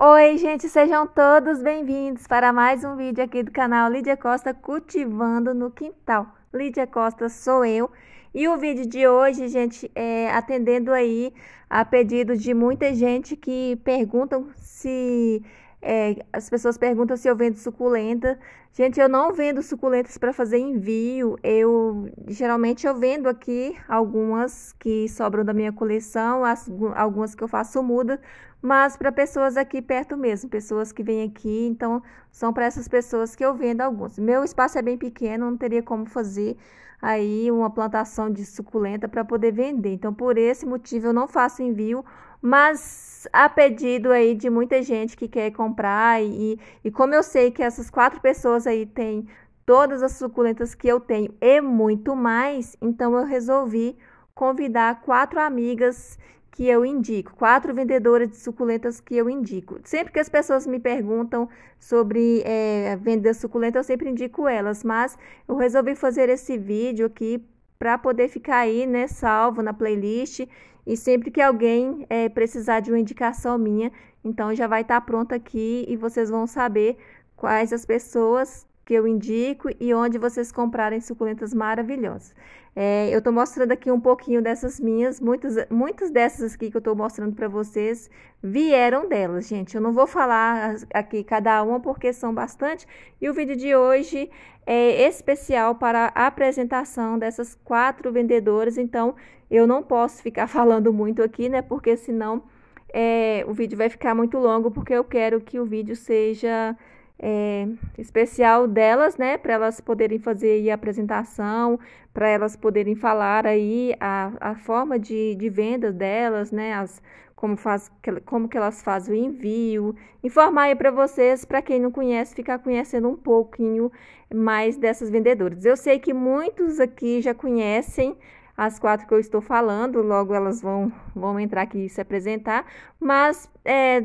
Oi, gente, sejam todos bem-vindos para mais um vídeo aqui do canal Lídia Costa Cultivando no Quintal. Lídia Costa sou eu. E o vídeo de hoje, gente, é atendendo aí a pedido de muita gente que perguntam se é, as pessoas perguntam se eu vendo suculenta. Gente, eu não vendo suculentas para fazer envio. Eu geralmente eu vendo aqui algumas que sobram da minha coleção, as, algumas que eu faço muda, mas para pessoas aqui perto mesmo, pessoas que vêm aqui, então são para essas pessoas que eu vendo alguns. Meu espaço é bem pequeno, não teria como fazer aí uma plantação de suculenta para poder vender. Então, por esse motivo eu não faço envio mas a pedido aí de muita gente que quer comprar e, e como eu sei que essas quatro pessoas aí têm todas as suculentas que eu tenho e muito mais, então eu resolvi convidar quatro amigas que eu indico, quatro vendedoras de suculentas que eu indico. Sempre que as pessoas me perguntam sobre é, eh, venda suculenta, eu sempre indico elas, mas eu resolvi fazer esse vídeo aqui para poder ficar aí, né, salvo na playlist. E sempre que alguém é, precisar de uma indicação minha, então já vai estar tá aqui e vocês vão saber quais as pessoas que eu indico e onde vocês comprarem suculentas maravilhosas. É, eu estou mostrando aqui um pouquinho dessas minhas, muitas, muitas dessas aqui que eu estou mostrando para vocês vieram delas, gente. Eu não vou falar aqui cada uma porque são bastante e o vídeo de hoje é especial para a apresentação dessas quatro vendedoras, então eu não posso ficar falando muito aqui, né, porque senão... É, o vídeo vai ficar muito longo porque eu quero que o vídeo seja é, especial delas, né, para elas poderem fazer a apresentação, para elas poderem falar aí a, a forma de, de venda delas, né, as, como, faz, como que elas fazem o envio, informar aí para vocês, para quem não conhece, ficar conhecendo um pouquinho mais dessas vendedoras. Eu sei que muitos aqui já conhecem as quatro que eu estou falando, logo elas vão, vão entrar aqui e se apresentar, mas é,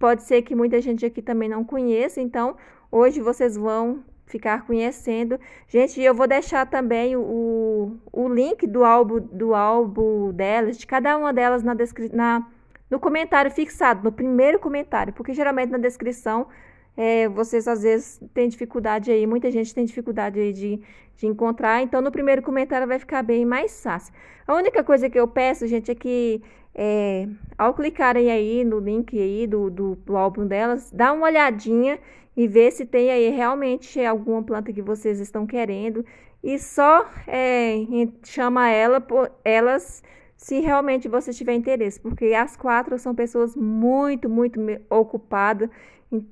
Pode ser que muita gente aqui também não conheça, então hoje vocês vão ficar conhecendo. Gente, eu vou deixar também o, o link do álbum do álbum delas, de cada uma delas na descrição, na, no comentário fixado, no primeiro comentário, porque geralmente na descrição é, vocês às vezes têm dificuldade aí, muita gente tem dificuldade aí de, de encontrar, então no primeiro comentário vai ficar bem mais fácil. A única coisa que eu peço, gente, é que é, ao clicarem aí no link aí do, do, do, álbum delas, dá uma olhadinha e vê se tem aí realmente alguma planta que vocês estão querendo e só é, chama ela por, elas se realmente você tiver interesse, porque as quatro são pessoas muito, muito ocupadas,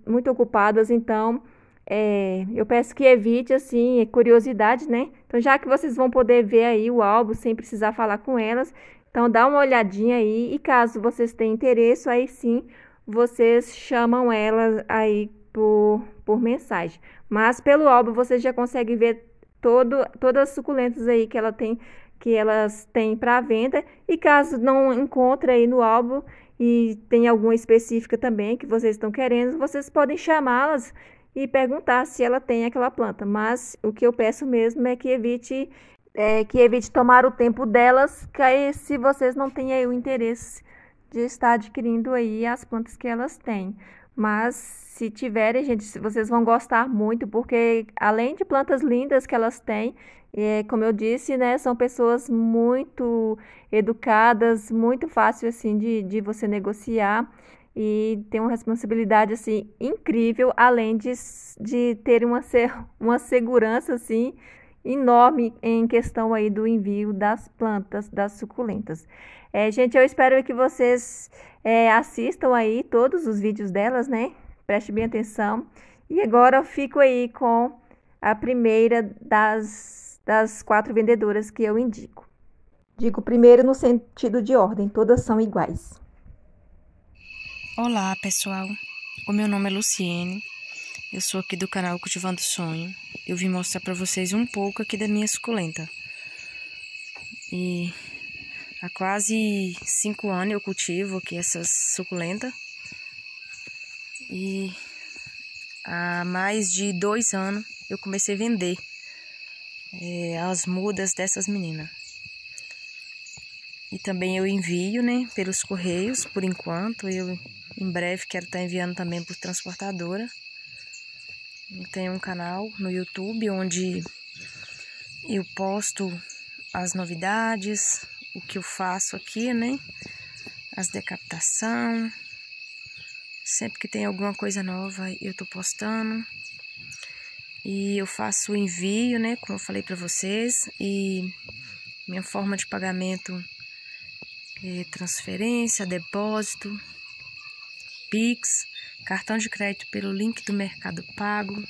muito ocupadas, então é, eu peço que evite assim curiosidade, né? Então já que vocês vão poder ver aí o álbum sem precisar falar com elas, então dá uma olhadinha aí e caso vocês tenham interesse, aí sim vocês chamam ela aí por, por mensagem. Mas pelo álbum você já consegue ver todo, todas as suculentas aí que ela tem que elas têm para venda e caso não encontre aí no álbum e tem alguma específica também que vocês estão querendo, vocês podem chamá-las e perguntar se ela tem aquela planta. Mas o que eu peço mesmo é que evite é, que evite tomar o tempo delas, que se vocês não têm aí o interesse de estar adquirindo aí as plantas que elas têm. Mas se tiverem, gente, vocês vão gostar muito, porque além de plantas lindas que elas têm, é, como eu disse, né, são pessoas muito educadas, muito fácil assim de, de você negociar e tem uma responsabilidade assim incrível, além de, de ter uma, uma segurança assim enorme em questão aí do envio das plantas, das suculentas. É, gente, eu espero que vocês é, assistam aí todos os vídeos delas, né? Preste bem atenção. E agora eu fico aí com a primeira das, das quatro vendedoras que eu indico. Digo primeiro no sentido de ordem, todas são iguais. Olá, pessoal. O meu nome é Luciene eu sou aqui do canal Cultivando Sonho. Eu vim mostrar para vocês um pouco aqui da minha suculenta. E há quase cinco anos eu cultivo aqui essas suculenta. E há mais de dois anos eu comecei a vender é, as mudas dessas meninas. E também eu envio, né, pelos correios, por enquanto. Eu em breve quero estar tá enviando também por transportadora tenho um canal no YouTube onde eu posto as novidades, o que eu faço aqui, né? As decapitação. Sempre que tem alguma coisa nova, eu tô postando. E eu faço o envio, né, como eu falei para vocês, e minha forma de pagamento é transferência, depósito, Pix cartão de crédito pelo link do Mercado Pago.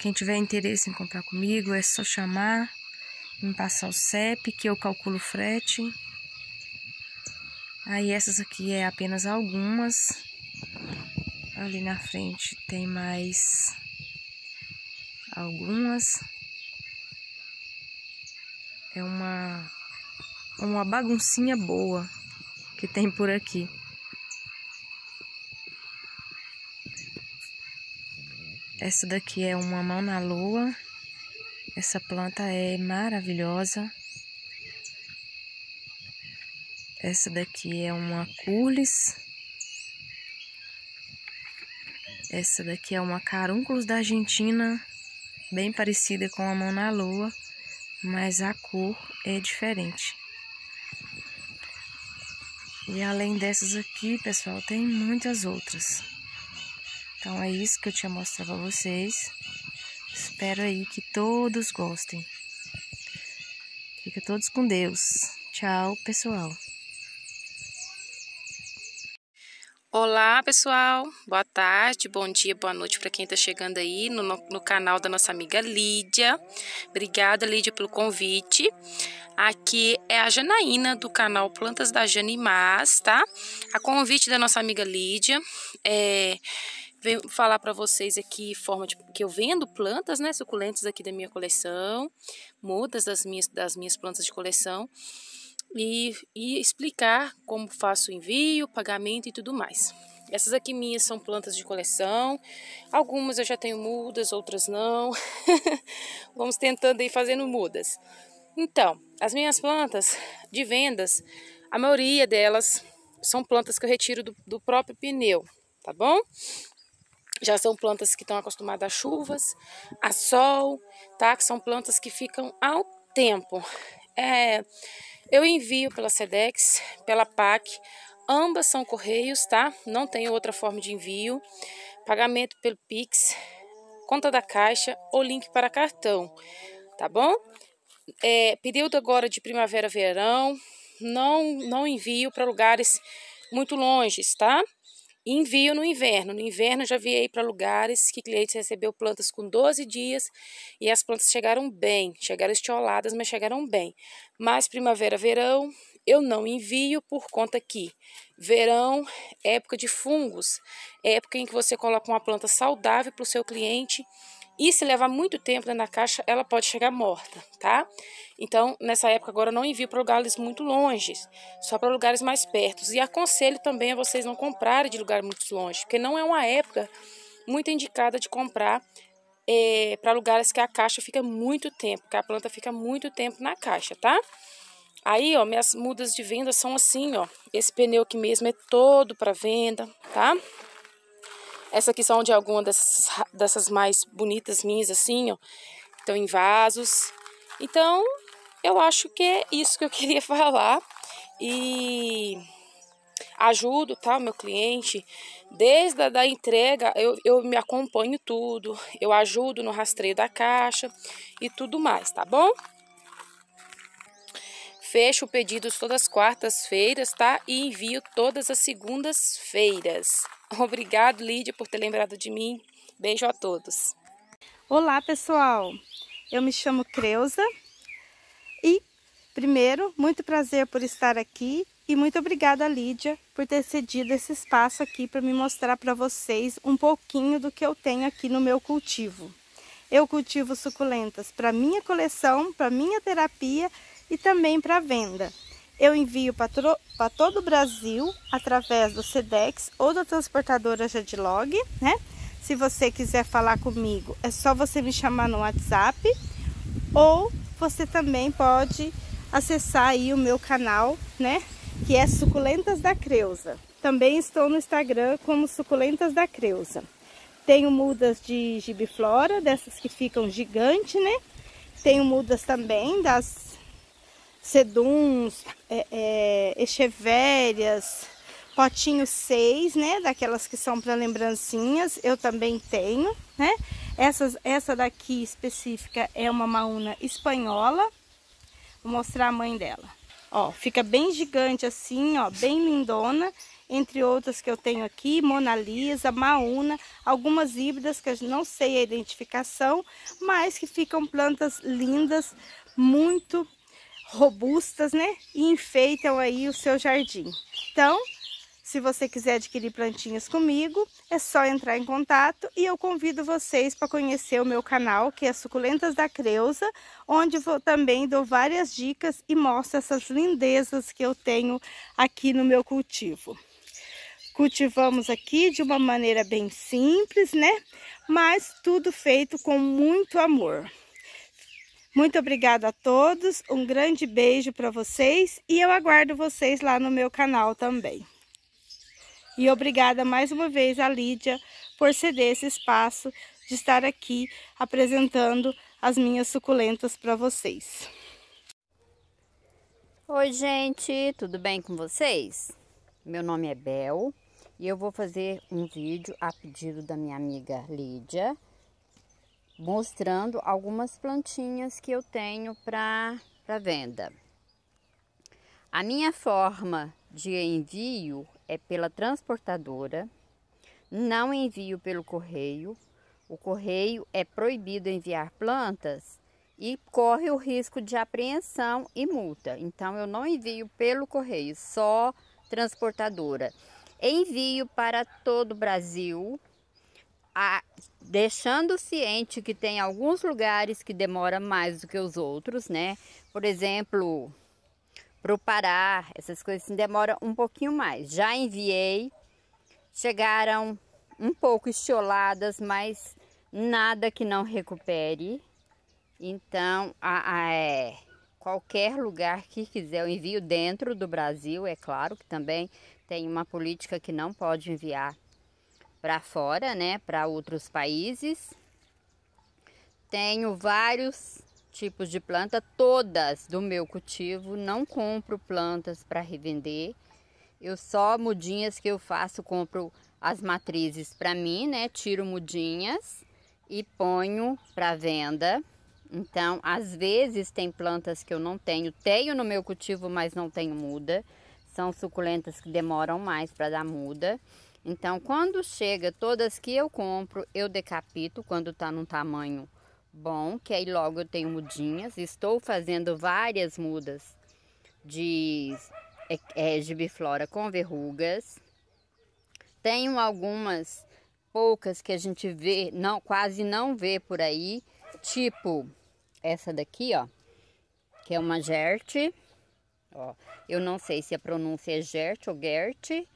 Quem tiver interesse em comprar comigo é só chamar, me passar o CEP que eu calculo o frete. Aí essas aqui é apenas algumas. Ali na frente tem mais algumas. É uma uma baguncinha boa que tem por aqui. Essa daqui é uma mão na lua. Essa planta é maravilhosa. Essa daqui é uma curlis. Essa daqui é uma carúnculos da Argentina, bem parecida com a mão na lua, mas a cor é diferente. E além dessas aqui, pessoal, tem muitas outras. Então é isso que eu tinha mostrado para vocês. Espero aí que todos gostem. Fica todos com Deus. Tchau, pessoal. Olá, pessoal. Boa tarde, bom dia, boa noite para quem está chegando aí no, no, canal da nossa amiga Lídia. Obrigada, Lídia, pelo convite. Aqui é a Janaína do canal Plantas da Janimás, tá? A convite da nossa amiga Lídia. É, falar para vocês aqui forma de, que eu vendo plantas, né, suculentas aqui da minha coleção, mudas das minhas, das minhas plantas de coleção e, e explicar como faço o envio, pagamento e tudo mais. Essas aqui minhas são plantas de coleção, algumas eu já tenho mudas, outras não, vamos tentando ir fazendo mudas. Então, as minhas plantas de vendas, a maioria delas são plantas que eu retiro do, do próprio pneu, tá bom? já são plantas que estão acostumadas a chuvas, a sol, tá? Que são plantas que ficam ao tempo. É, eu envio pela Sedex, pela PAC, ambas são correios, tá? Não tem outra forma de envio. Pagamento pelo Pix, conta da caixa ou link para cartão, tá bom? É, período agora de primavera, verão, não, não envio para lugares muito longe, tá? envio no inverno. No inverno já viei para lugares que clientes recebeu plantas com 12 dias e as plantas chegaram bem, chegaram estioladas, mas chegaram bem. Mas primavera, verão, eu não envio por conta que verão é época de fungos, época em que você coloca uma planta saudável para o seu cliente e se levar muito tempo dentro da caixa, ela pode chegar morta, tá? Então, nessa época agora, não envio para lugares muito longe, só para lugares mais perto. E aconselho também a vocês não comprarem de lugar muito longe, porque não é uma época muito indicada de comprar é, para lugares que a caixa fica muito tempo, que a planta fica muito tempo na caixa, tá? Aí, ó, minhas mudas de venda são assim, ó. Esse pneu aqui mesmo é todo para venda, tá? Essa aqui são de algumas dessas, dessas mais bonitas minhas, assim, ó. Estão em vasos. Então, eu acho que é isso que eu queria falar. E ajudo, tá, meu cliente. Desde a da entrega, eu, eu me acompanho tudo. Eu ajudo no rastreio da caixa e tudo mais, tá bom? Fecho pedidos todas as quartas-feiras, tá? E envio todas as segundas-feiras. Obrigado, Lídia, por ter lembrado de mim. Beijo a todos. Olá, pessoal. Eu me chamo Creuza e, primeiro, muito prazer por estar aqui e muito obrigada, Lídia, por ter cedido esse espaço aqui para me mostrar para vocês um pouquinho do que eu tenho aqui no meu cultivo. Eu cultivo suculentas para minha coleção, para minha terapia e também para venda. Eu envio para todo o Brasil através do SEDEX ou da transportadora Jadlog, né? Se você quiser falar comigo, é só você me chamar no WhatsApp ou você também pode acessar aí o meu canal, né? Que é Suculentas da Creuza. Também estou no Instagram como Suculentas da Creuza. Tenho mudas de gibiflora, dessas que ficam gigante, né? Tenho mudas também das seduns, é, é, seis, potinho 6, né? Daquelas que são para lembrancinhas, eu também tenho, né? Essas, essa daqui específica é uma mauna espanhola. Vou mostrar a mãe dela. Ó, fica bem gigante assim, ó, bem lindona. Entre outras que eu tenho aqui, Mona Lisa, Mauna, algumas híbridas que eu não sei a identificação, mas que ficam plantas lindas, muito robustas, né? E enfeitam aí o seu jardim. Então, se você quiser adquirir plantinhas comigo, é só entrar em contato e eu convido vocês para conhecer o meu canal, que é Suculentas da Creuza, onde vou também dou várias dicas e mostro essas lindezas que eu tenho aqui no meu cultivo. Cultivamos aqui de uma maneira bem simples, né? Mas tudo feito com muito amor. Muito obrigada a todos, um grande beijo para vocês e eu aguardo vocês lá no meu canal também. E obrigada mais uma vez a Lídia por ceder esse espaço de estar aqui apresentando as minhas suculentas para vocês. Oi gente, tudo bem com vocês? Meu nome é Bel e eu vou fazer um vídeo a pedido da minha amiga Lídia mostrando algumas plantinhas que eu tenho para venda. A minha forma de envio é pela transportadora, não envio pelo correio. O correio é proibido enviar plantas e corre o risco de apreensão e multa. Então eu não envio pelo correio, só transportadora. Envio para todo o Brasil a, deixando ciente que tem alguns lugares que demora mais do que os outros, né? Por exemplo, para o Pará, essas coisas assim, demora um pouquinho mais. Já enviei, chegaram um pouco estioladas, mas nada que não recupere. Então, a, a, é, qualquer lugar que quiser, eu envio dentro do Brasil, é claro que também tem uma política que não pode enviar para fora, né, para outros países. Tenho vários tipos de planta, todas do meu cultivo, não compro plantas para revender. Eu só mudinhas que eu faço, compro as matrizes para mim, né? Tiro mudinhas e ponho para venda. Então, às vezes tem plantas que eu não tenho, tenho no meu cultivo, mas não tenho muda. São suculentas que demoram mais para dar muda. Então, quando chega todas que eu compro, eu decapito quando tá num tamanho bom, que aí logo eu tenho mudinhas. Estou fazendo várias mudas de é, é, gibiflora com verrugas. Tenho algumas poucas que a gente vê, não, quase não vê por aí, tipo essa daqui, ó, que é uma gerte. Ó, eu não sei se a pronúncia é gerte ou gerte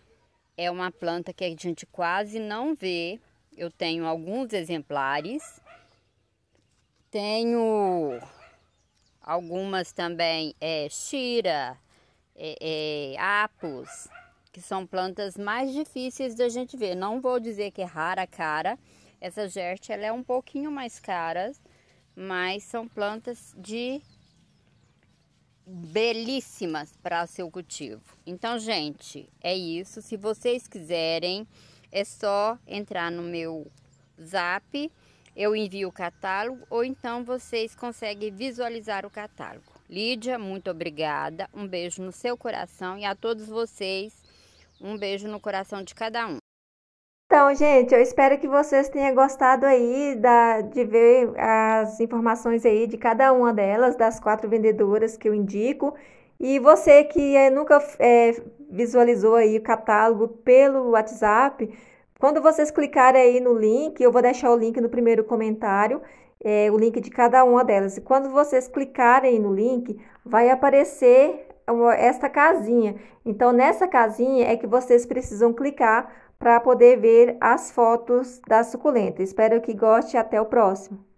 é uma planta que a gente quase não vê. Eu tenho alguns exemplares. Tenho algumas também é chira, é, é, apus, que são plantas mais difíceis da gente ver. Não vou dizer que é rara cara. Essa gerte ela é um pouquinho mais cara, mas são plantas de belíssimas para seu cultivo. Então, gente, é isso. Se vocês quiserem, é só entrar no meu zap, eu envio o catálogo ou então vocês conseguem visualizar o catálogo. Lídia, muito obrigada. Um beijo no seu coração e a todos vocês, um beijo no coração de cada um gente, eu espero que vocês tenham gostado aí da, de ver as informações aí de cada uma delas, das quatro vendedoras que eu indico. E você que é, nunca é, visualizou aí o catálogo pelo WhatsApp, quando vocês clicarem aí no link, eu vou deixar o link no primeiro comentário, é, o link de cada uma delas. E quando vocês clicarem no link, vai aparecer esta casinha. Então, nessa casinha é que vocês precisam clicar para poder ver as fotos da suculenta. Espero que goste. Até o próximo.